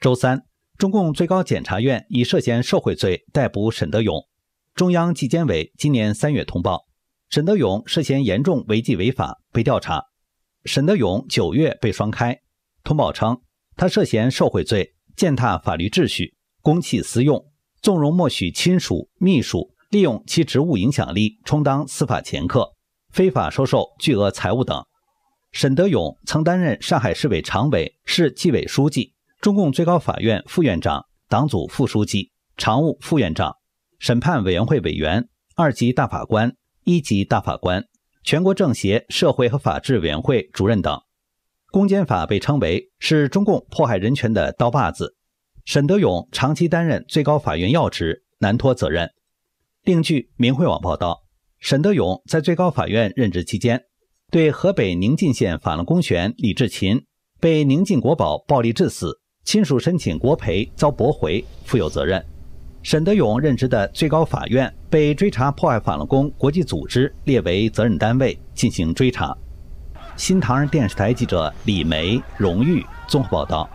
周三，中共最高检察院以涉嫌受贿罪逮捕沈德勇。中央纪检委今年三月通报，沈德勇涉嫌严重违纪违法被调查。沈德勇九月被双开，通报称他涉嫌受贿罪、践踏法律秩序、公器私用、纵容默许亲属、秘书利用其职务影响力充当司法掮客、非法收受巨额财物等。沈德勇曾担任上海市委常委、市纪委书记。中共最高法院副院长、党组副书记、常务副院长、审判委员会委员、二级大法官、一级大法官、全国政协社会和法制委员会主任等。《公检法》被称为是中共迫害人权的刀把子。沈德勇长期担任最高法院要职，难脱责任。另据民慧网报道，沈德勇在最高法院任职期间，对河北宁晋县反了公选李志勤被宁晋国宝暴力致死。亲属申请国赔遭驳回，负有责任。沈德勇任职的最高法院被追查破坏反了功国际组织列为责任单位进行追查。新唐人电视台记者李梅荣誉综合报道。